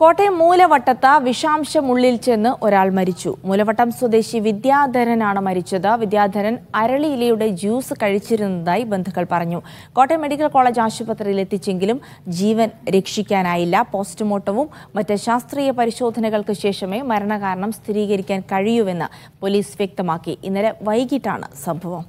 കോട്ടയം വിഷാംശം വിഷാംശമുള്ളിൽ ചെന്ന് ഒരാൾ മരിച്ചു മൂലവട്ടം സ്വദേശി വിദ്യാധരനാണ് മരിച്ചത് വിദ്യാധരൻ അരളിയിലയുടെ ജ്യൂസ് കഴിച്ചിരുന്നതായി ബന്ധുക്കൾ പറഞ്ഞു കോട്ടയം മെഡിക്കൽ കോളേജ് ആശുപത്രിയിൽ എത്തിച്ചെങ്കിലും ജീവൻ രക്ഷിക്കാനായില്ല പോസ്റ്റ്മോർട്ടവും മറ്റ് ശാസ്ത്രീയ പരിശോധനകൾക്ക് ശേഷമേ മരണകാരണം സ്ഥിരീകരിക്കാൻ കഴിയൂവെന്ന് പോലീസ് വ്യക്തമാക്കി ഇന്നലെ വൈകിട്ടാണ് സംഭവം